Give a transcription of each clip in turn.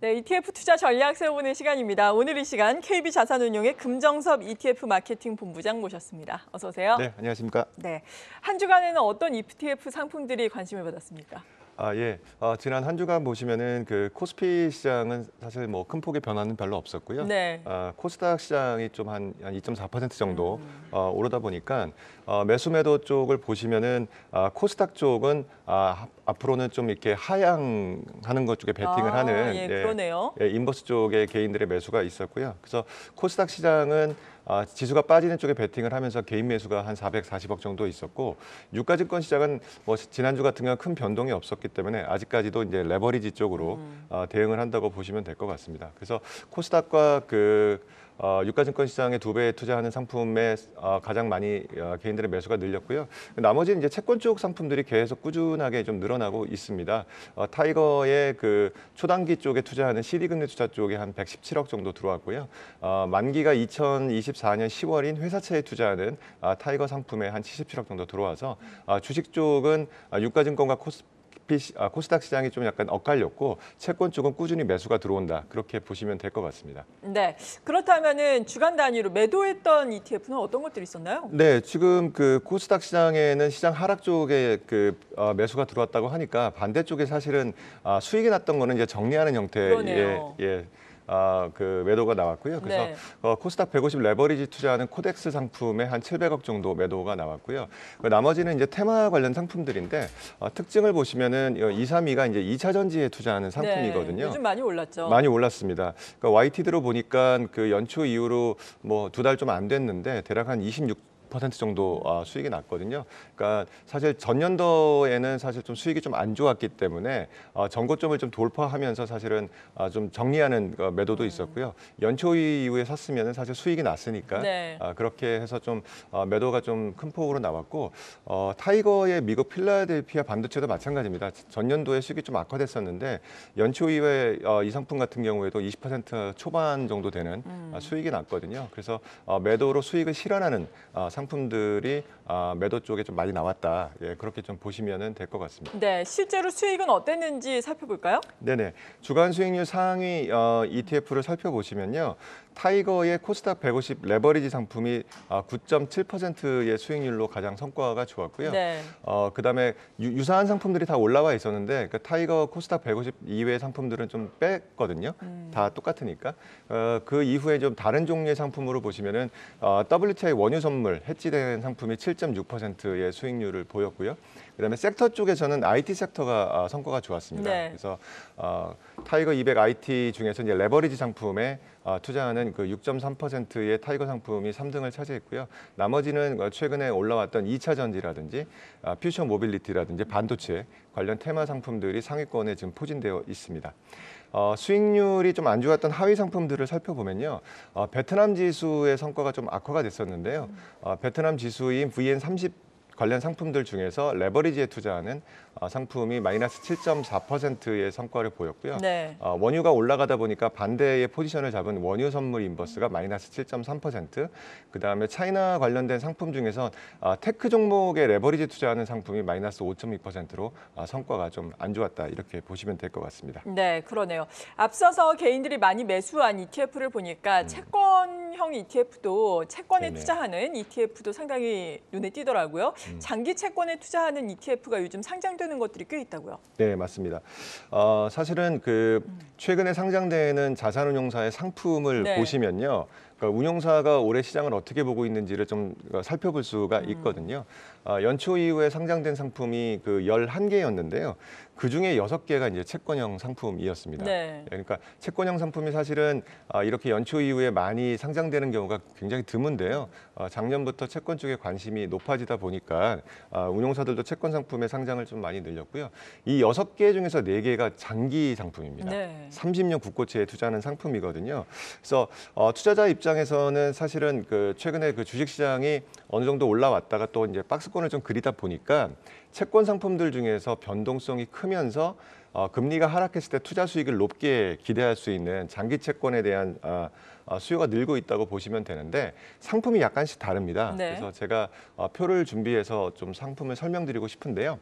네, ETF 투자 전략 세우는 시간입니다. 오늘 이 시간 KB 자산운용의 금정섭 ETF 마케팅 본부장 모셨습니다. 어서 오세요. 네, 안녕하십니까. 네, 한 주간에는 어떤 ETF 상품들이 관심을 받았습니까? 아, 예. 어, 지난 한 주간 보시면은 그 코스피 시장은 사실 뭐 큰 폭의 변화는 별로 없었고요. 네. 아, 코스닥 시장이 좀 한 한 2.4% 정도 음. 어, 오르다 보니까 어, 매수 매도 쪽을 보시면은 아, 코스닥 쪽은 아, 앞으로는 좀 이렇게 하향하는 것 쪽에 베팅을 아, 하는 예, 예 그러네요. 예, 인버스 쪽에 개인들의 매수가 있었고요. 그래서 코스닥 시장은 아, 지수가 빠지는 쪽에 베팅을 하면서 개인 매수가 한 440억 정도 있었고 유가증권 시장은 뭐 지난주 같은 경우 큰 변동이 없었기 때문에 아직까지도 이제 레버리지 쪽으로 음. 아, 대응을 한다고 보시면 될 것 같습니다. 그래서 코스닥과 그 어, 유가증권 시장의 두배에 투자하는 상품에 어, 가장 많이 어, 개인들의 매수가 늘렸고요. 나머지 는 이제 채권 쪽 상품들이 계속 꾸준하게 좀 늘어나고 있습니다. 어, 타이거의 그 초단기 쪽에 투자하는 시 d 금리 투자 쪽에 한 117억 정도 들어왔고요. 어, 만기가 2024년 10월인 회사채에 투자하는 아, 타이거 상품에 한 77억 정도 들어와서 아, 주식 쪽은 아, 유가증권과 코스 코스피 아, 코스닥 시장이 좀 약간 엇갈렸고 채권 쪽은 꾸준히 매수가 들어온다 그렇게 보시면 될 것 같습니다. 네, 그렇다면은 주간 단위로 매도했던 ETF는 어떤 것들이 있었나요? 네, 지금 그 코스닥 시장에는 시장 하락 쪽에 그 어, 매수가 들어왔다고 하니까 반대 쪽에 사실은 아, 수익이 났던 거는 이제 정리하는 형태의 그 예. 예 아, 그 매도가 나왔고요. 그래서 네. 어, 코스닥 150 레버리지 투자하는 코덱스 상품에 한 700억 정도 매도가 나왔고요. 그 나머지는 이제 테마 관련 상품들인데 어, 특징을 보시면은 이 3위가 이제 2차 전지에 투자하는 네. 상품이거든요. 네. 요즘 많이 올랐죠. 많이 올랐습니다. 그러니까 YTD로 보니까 그 연초 이후로 뭐 두 달 좀 안 됐는데 대략 한 26. 퍼센트 정도 아, 수익이 났거든요. 그러니까 사실 전년도에는 사실 좀 수익이 좀 안 좋았기 때문에 어, 전고점을 좀 돌파하면서 사실은 아, 좀 정리하는 그 매도도 음. 있었고요. 연초 이후에 샀으면 사실 수익이 났으니까 네. 아, 그렇게 해서 좀 어, 매도가 좀 큰 폭으로 나왔고 어, 타이거의 미국 필라델피아 반도체도 마찬가지입니다. 전년도에 수익이 좀 악화됐었는데 연초 이후에 어, 이 상품 같은 경우에도 20% 초반 정도 되는 음. 수익이 났거든요. 그래서 매도로 수익을 실현하는 상품들이 아, 매도 쪽에 좀 많이 나왔다. 예, 그렇게 좀 보시면 될 것 같습니다. 네, 실제로 수익은 어땠는지 살펴볼까요? 네네. 주간 수익률 상위 어, ETF를 살펴보시면요. 타이거의 코스닥 150 레버리지 상품이 9.7%의 아, 수익률로 가장 성과가 좋았고요. 네. 어, 그다음에 유, 사한 상품들이 다 올라와 있었는데 그 타이거 코스닥 150 이외의 상품들은 좀 뺐거든요. 음. 다 똑같으니까. 어, 그 이후에 좀 다른 종류의 상품으로 보시면은 어, WTI 원유 선물 해지된 상품이 7.6%의 수익률을 보였고요. 그다음에 섹터 쪽에 서는 IT 섹터가 아, 성과가 좋았습니다. 네. 그래서 어, 타이거 200 IT 중에서 이제 레버리지 상품에 어, 투자하는 그 6.3%의 타이거 상품이 3등을 차지했고요. 나머지는 어, 최근에 올라왔던 2차 전지라든지 어, 퓨처 모빌리티라든지 반도체 관련 테마 상품들이 상위권에 지금 포진되어 있습니다. 어, 수익률이 좀 안 좋았던 하위 상품들을 살펴보면요. 어, 베트남 지수의 성과가 좀 악화가 됐었는데요. 어, 베트남 지수인 VN30 관련 상품들 중에서 레버리지에 투자하는 아, 상품이 마이너스 7.4%의 성과를 보였고요. 네. 어, 원유가 올라가다 보니까 반대의 포지션을 잡은 원유 선물 인버스가 마이너스 7.3%, 그다음에 차이나 관련된 상품 중에서 어, 테크 종목에 레버리지 투자하는 상품이 마이너스 5.2%로 어, 성과가 좀 안 좋았다 이렇게 보시면 될 것 같습니다. 네, 그러네요. 앞서서 개인들이 많이 매수한 ETF를 보니까 음. 채권형 ETF도 채권에 네네. 투자하는 ETF도 상당히 눈에 띄더라고요. 음. 장기 채권에 투자하는 ETF가 요즘 상장된 되는 것들이 꽤 있다고요. 네, 맞습니다. 어, 사실은 그 최근에 상장되는 자산운용사의 상품을 네. 보시면요. 그러니까 운용사가 올해 시장을 어떻게 보고 있는지를 좀 그러니까 살펴볼 수가 음. 있거든요. 음. 연초 이후에 상장된 상품이 그 11개였는데요. 그중에 6개가 이제 채권형 상품이었습니다. 네. 그러니까 채권형 상품이 사실은 아, 이렇게 연초 이후에 많이 상장되는 경우가 굉장히 드문데요. 아, 작년부터 채권 쪽에 관심이 높아지다 보니까 운용사들도 채권 상품의 상장을 좀 많이 늘렸고요. 이 6개 중에서 4개가 장기 상품입니다. 네. 30년 국고채에 투자하는 상품이거든요. 그래서 어, 투자자 입장 입장에서는 사실은 그 최근에 그 주식시장이 어느 정도 올라왔다가 또 이제 박스권을 좀 그리다 보니까 채권 상품들 중에서 변동성이 크면서 어, 금리가 하락했을 때 투자 수익을 높게 기대할 수 있는 장기 채권에 대한 아, 어, 수요가 늘고 있다고 보시면 되는데 상품이 약간씩 다릅니다. 네. 그래서 제가 어, 표를 준비해서 좀 상품을 설명드리고 싶은데요.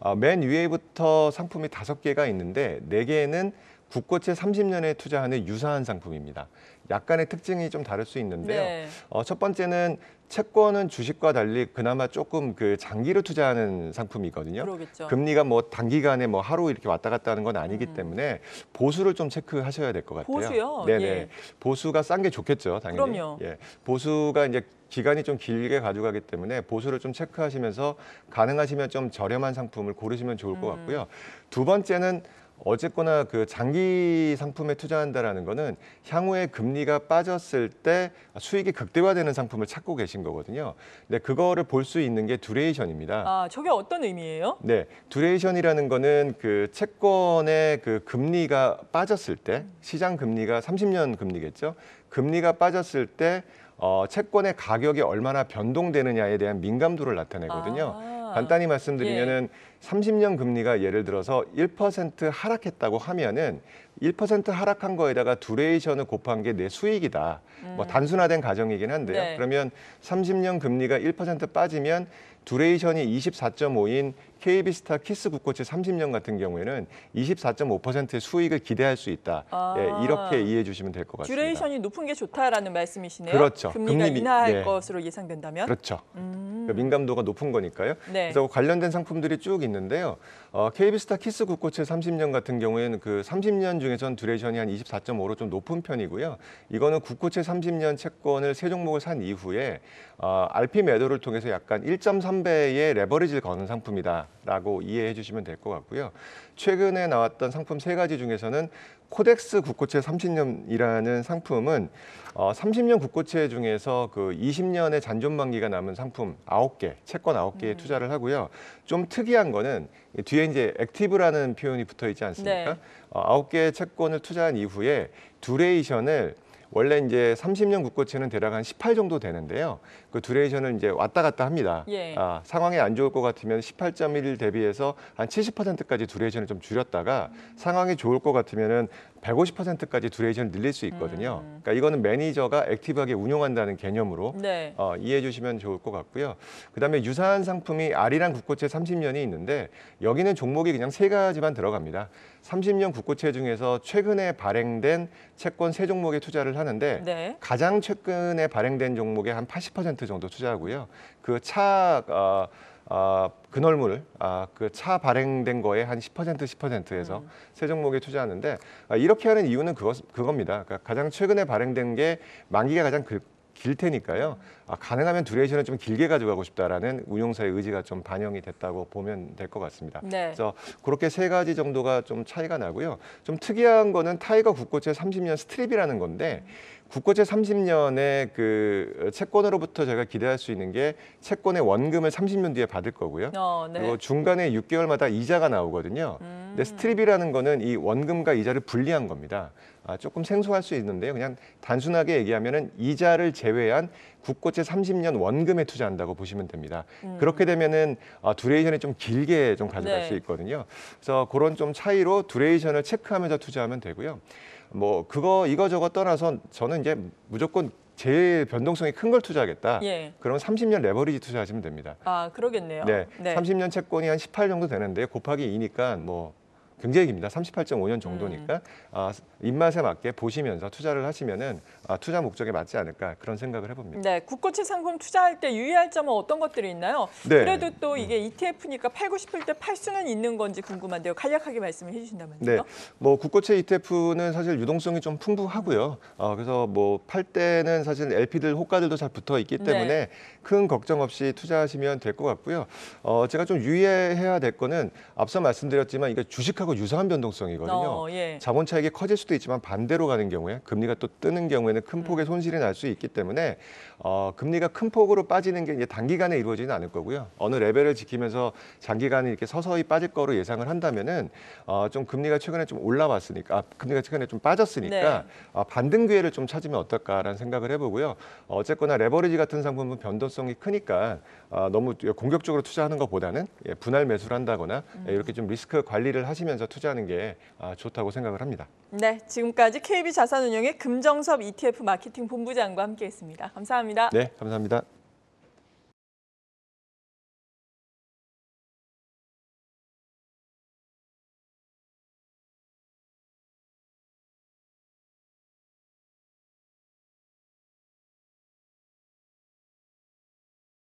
어, 맨 위에부터 상품이 다섯 개가 있는데 네 개는 국고채 30년에 투자하는 유사한 상품입니다. 약간의 특징이 좀 다를 수 있는데요. 네. 어, 첫 번째는 채권은 주식과 달리 그나마 조금 그 장기로 투자하는 상품이거든요. 그러겠죠. 금리가 뭐 단기간에 뭐 하루 이렇게 왔다 갔다 하는 건 아니기 음. 때문에 보수를 좀 체크하셔야 될 것 같아요. 보수요? 네네. 예. 보수가 싼 게 좋겠죠, 당연히. 그럼요. 예. 보수가 이제 기간이 좀 길게 가져가기 때문에 보수를 좀 체크하시면서 가능하시면 좀 저렴한 상품을 고르시면 좋을 것 음. 같고요. 음. 두 번째는 어쨌거나 그 장기 상품에 투자한다라는 거는 향후에 금리가 빠졌을 때 수익이 극대화되는 상품을 찾고 계신 거거든요. 근데 그거를 볼 수 있는 게 듀레이션입니다. 아, 저게 어떤 의미예요? 네, 듀레이션이라는 거는 그 채권의 그 금리가 빠졌을 때 시장 금리가 30년 금리겠죠. 금리가 빠졌을 때 어, 채권의 가격이 얼마나 변동되느냐에 대한 민감도를 나타내거든요. 아. 간단히 말씀드리면은 예. 30년 금리가 예를 들어서 1% 하락했다고 하면은 1% 하락한 거에다가 듀레이션을 곱한 게 내 수익이다. 뭐 음. 뭐 단순화된 가정이긴 한데요. 네. 그러면 30년 금리가 1% 빠지면 듀레이션이 24.5인 KB스타 키스 국고채 30년 같은 경우에는 24.5%의 수익을 기대할 수 있다. 예, 아. 예, 이렇게 이해해 주시면 될 것 같습니다. 듀레이션이 높은 게 좋다라는 말씀이시네요. 그렇죠. 금리가 금리, 인하할 예. 것으로 예상된다면. 그렇죠. 음. 그 민감도가 높은 거니까요. 네. 그래서 관련된 상품들이 쭉 있는데요. 어, KB스타 키스 국고채 30년 같은 경우에는 그 30년 중에 선 듀레이션이 한 24.5로 좀 높은 편이고요. 이거는 국고채 30년 채권을 세 종목을 산 이후에 어, RP 매도를 통해서 약간 1.3배의 레버리지를 거는 상품이다라고 이해해 주시면 될 것 같고요. 최근에 나왔던 상품 세 가지 중에서는 코덱스 국고채 30년이라는 상품은 어, 30년 국고채 중에서 그 20년의 잔존 만기가 남은 상품 9개, 채권 9개에 음. 투자를 하고요. 좀 특이한 거는 뒤에 이제 액티브라는 표현이 붙어 있지 않습니까? 네. 어, 9개의 채권을 투자한 이후에 듀레이션을 원래 이제 30년 국고채는 대략 한 18 정도 되는데요. 그 듀레이션은 이제 왔다 갔다 합니다. 예. 아, 상황이 안 좋을 것 같으면 18.1 대비해서 한 70%까지 듀레이션을 좀 줄였다가 상황이 좋을 것 같으면은 150%까지 듀레이션을 늘릴 수 있거든요. 음. 그러니까 이거는 매니저가 액티브하게 운용한다는 개념으로 네. 어, 이해해 주시면 좋을 것 같고요. 그다음에 유사한 상품이 아리랑 국고채 30년이 있는데 여기는 종목이 그냥 세 가지만 들어갑니다. 30년 국고채 중에서 최근에 발행된 채권 세 종목에 투자를 하는데 네. 가장 최근에 발행된 종목의 한 80% 정도 투자하고요. 그차 어, 어, 근월물, 아, 그 차 발행된 거에 한10% 10%에서 음. 세 종목에 투자하는데 아, 이렇게 하는 이유는 그것, 그겁니다. 그러니까 가장 최근에 발행된 게 만기가 가장 그, 길 테니까요. 아, 가능하면 듀레이션을 좀 길게 가져가고 싶다라는 운용사의 의지가 좀 반영이 됐다고 보면 될 것 같습니다. 네. 그래서 그렇게 세 가지 정도가 좀 차이가 나고요. 좀 특이한 거는 타이거 국고채 30년 스트립이라는 건데 국고채 30년의 그 채권으로부터 제가 기대할 수 있는 게 채권의 원금을 30년 뒤에 받을 거고요. 어, 네. 그리고 중간에 6개월마다 이자가 나오거든요. 음. 근데 스트립이라는 거는 이 원금과 이자를 분리한 겁니다. 아, 조금 생소할 수 있는데요. 그냥 단순하게 얘기하면은 이자를 제외한 국고채 30년 원금에 투자한다고 보시면 됩니다. 음. 그렇게 되면은 어, 듀레이션이 좀 길게 좀 가져갈 네. 수 있거든요. 그래서 그런 좀 차이로 듀레이션을 체크하면서 투자하면 되고요. 뭐 그거 이거 저거 떠나서 저는 이제 무조건 제일 변동성이 큰 걸 투자하겠다. 예. 그럼 30년 레버리지 투자하시면 됩니다. 아, 그러겠네요. 네. 네. 30년 채권이 한 18 정도 되는데 곱하기 2니까 뭐 굉장히 깁니다. 38.5년 정도니까. 음. 아, 입맛에 맞게 보시면서 투자를 하시면은 아, 투자 목적에 맞지 않을까 그런 생각을 해봅니다. 네, 국고채 상품 투자할 때 유의할 점은 어떤 것들이 있나요? 네. 그래도 또 음. 이게 ETF니까 팔고 싶을 때 팔 수는 있는 건지 궁금한데요. 간략하게 말씀을 해주신다면요. 네, 뭐 국고채 ETF는 사실 유동성이 좀 풍부하고요. 어, 그래서 뭐 팔 때는 사실 LP들 호가들도 잘 붙어 있기 네. 때문에 네. 큰 걱정 없이 투자하시면 될 것 같고요. 어, 제가 좀 유의해야 될 거는 앞서 말씀드렸지만 이게 주식하고 유사한 변동성이거든요. 어, 예. 자본 차익이 커질 수 수도 있지만 반대로 가는 경우에 금리가 또 뜨는 경우에는 큰 음. 폭의 손실이 날 수 있기 때문에 어, 금리가 큰 폭으로 빠지는 게 이제 단기간에 이루어지는 않을 거고요. 어느 레벨을 지키면서 장기간에 이렇게 서서히 빠질 거로 예상을 한다면은 어, 좀 금리가 최근에 좀 올라왔으니까 아, 금리가 최근에 좀 빠졌으니까 네. 어, 반등 기회를 좀 찾으면 어떨까라는 생각을 해보고요. 어, 어쨌거나 레버리지 같은 상품은 변동성이 크니까 어, 너무 예, 공격적으로 투자하는 것보다는 예, 분할 매수를 한다거나 음. 이렇게 좀 리스크 관리를 하시면서 투자하는 게 아, 좋다고 생각을 합니다. 네. 지금까지 KB 자산운용의 금정섭 ETF 마케팅 본부장과 함께했습니다. 감사합니다. 네, 감사합니다.